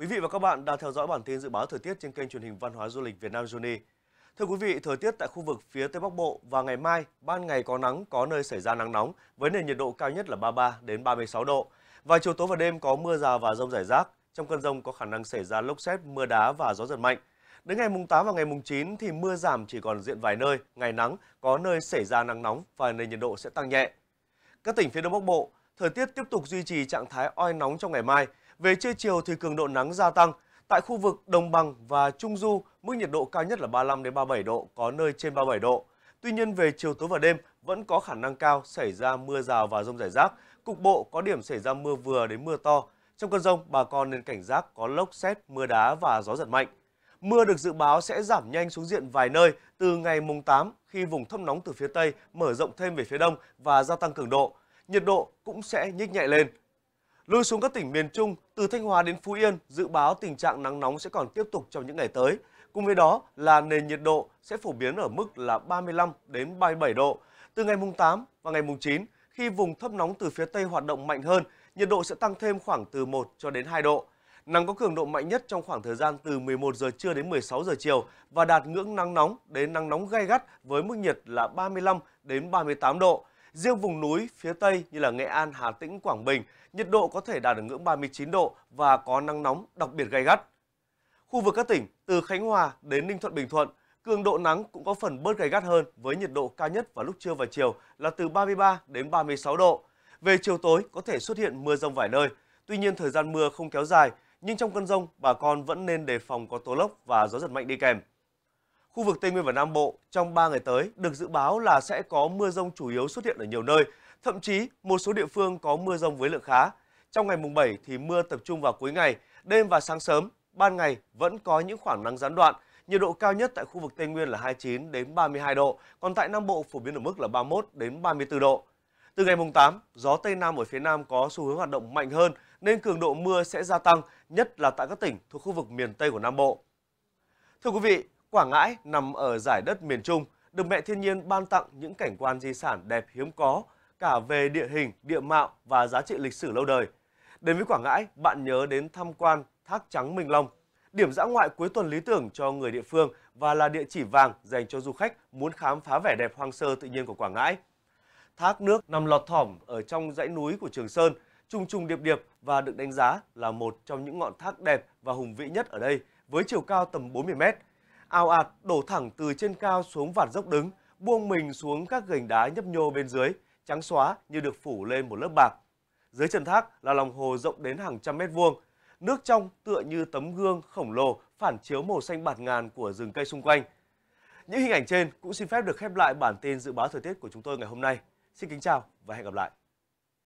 Quý vị và các bạn đang theo dõi bản tin dự báo thời tiết trên kênh truyền hình Văn hóa Du lịch Việt Nam JUNI. Thưa quý vị, thời tiết tại khu vực phía Tây Bắc Bộ và ngày mai ban ngày có nắng, có nơi xảy ra nắng nóng với nền nhiệt độ cao nhất là 33 đến 36 độ. Và chiều tối và đêm có mưa rào và rông rải rác. Trong cơn rông có khả năng xảy ra lốc xét, mưa đá và gió giật mạnh. Đến ngày mùng 8 và ngày mùng 9 thì mưa giảm chỉ còn diện vài nơi, ngày nắng, có nơi xảy ra nắng nóng và nền nhiệt độ sẽ tăng nhẹ. Các tỉnh phía Đông Bắc Bộ, thời tiết tiếp tục duy trì trạng thái oi nóng trong ngày mai về trưa chiều thì cường độ nắng gia tăng. Tại khu vực Đồng Bằng và Trung Du, mức nhiệt độ cao nhất là 35 đến 37 độ, có nơi trên 37 độ. Tuy nhiên về chiều tối và đêm vẫn có khả năng cao xảy ra mưa rào và rông rải rác, cục bộ có điểm xảy ra mưa vừa đến mưa to. Trong cơn rông, bà con nên cảnh giác có lốc xét, mưa đá và gió giật mạnh. Mưa được dự báo sẽ giảm nhanh xuống diện vài nơi từ ngày mùng 8 khi vùng thấp nóng từ phía Tây mở rộng thêm về phía Đông và gia tăng cường độ. Nhiệt độ cũng sẽ nhích nhẹ lên. Lui xuống các tỉnh miền Trung từ Thanh Hóa đến Phú Yên, dự báo tình trạng nắng nóng sẽ còn tiếp tục trong những ngày tới. Cùng với đó là nền nhiệt độ sẽ phổ biến ở mức là 35 đến 37 độ. Từ ngày mùng 8 và ngày mùng 9, khi vùng thấp nóng từ phía Tây hoạt động mạnh hơn, nhiệt độ sẽ tăng thêm khoảng từ 1 cho đến 2 độ. Nắng có cường độ mạnh nhất trong khoảng thời gian từ 11 giờ trưa đến 16 giờ chiều và đạt ngưỡng nắng nóng đến nắng nóng gay gắt với mức nhiệt là 35 đến 38 độ. Riêng vùng núi phía Tây như là Nghệ An, Hà Tĩnh, Quảng Bình, nhiệt độ có thể đạt được ngưỡng 39 độ và có nắng nóng đặc biệt gay gắt. Khu vực các tỉnh từ Khánh Hòa đến Ninh Thuận, Bình Thuận, cường độ nắng cũng có phần bớt gay gắt hơn với nhiệt độ cao nhất vào lúc trưa và chiều là từ 33 đến 36 độ. Về chiều tối có thể xuất hiện mưa rông vài nơi, tuy nhiên thời gian mưa không kéo dài, nhưng trong cơn rông bà con vẫn nên đề phòng có tố lốc và gió giật mạnh đi kèm. Khu vực Tây Nguyên và Nam Bộ trong 3 ngày tới được dự báo là sẽ có mưa rông chủ yếu xuất hiện ở nhiều nơi, thậm chí một số địa phương có mưa rông với lượng khá. Trong ngày mùng 7 thì mưa tập trung vào cuối ngày, đêm và sáng sớm, ban ngày vẫn có những khoảng nắng gián đoạn. Nhiệt độ cao nhất tại khu vực Tây Nguyên là 29 đến 32 độ, còn tại Nam Bộ phổ biến ở mức là 31 đến 34 độ. Từ ngày mùng 8, gió Tây Nam ở phía Nam có xu hướng hoạt động mạnh hơn nên cường độ mưa sẽ gia tăng, nhất là tại các tỉnh thuộc khu vực miền Tây của Nam Bộ. Thưa quý vị, Quảng Ngãi nằm ở giải đất miền Trung, được mẹ thiên nhiên ban tặng những cảnh quan di sản đẹp hiếm có, cả về địa hình, địa mạo và giá trị lịch sử lâu đời. Đến với Quảng Ngãi, bạn nhớ đến tham quan Thác Trắng Minh Long, điểm dã ngoại cuối tuần lý tưởng cho người địa phương và là địa chỉ vàng dành cho du khách muốn khám phá vẻ đẹp hoang sơ tự nhiên của Quảng Ngãi. Thác nước nằm lọt thỏm ở trong dãy núi của Trường Sơn, trùng trùng điệp điệp và được đánh giá là một trong những ngọn thác đẹp và hùng vĩ nhất ở đây với chiều cao tầm 40 mét ao ạt đổ thẳng từ trên cao xuống vạt dốc đứng, buông mình xuống các gành đá nhấp nhô bên dưới, trắng xóa như được phủ lên một lớp bạc. Dưới chân thác là lòng hồ rộng đến hàng trăm mét vuông, nước trong tựa như tấm gương khổng lồ phản chiếu màu xanh bạt ngàn của rừng cây xung quanh. Những hình ảnh trên cũng xin phép được khép lại bản tin dự báo thời tiết của chúng tôi ngày hôm nay. Xin kính chào và hẹn gặp lại.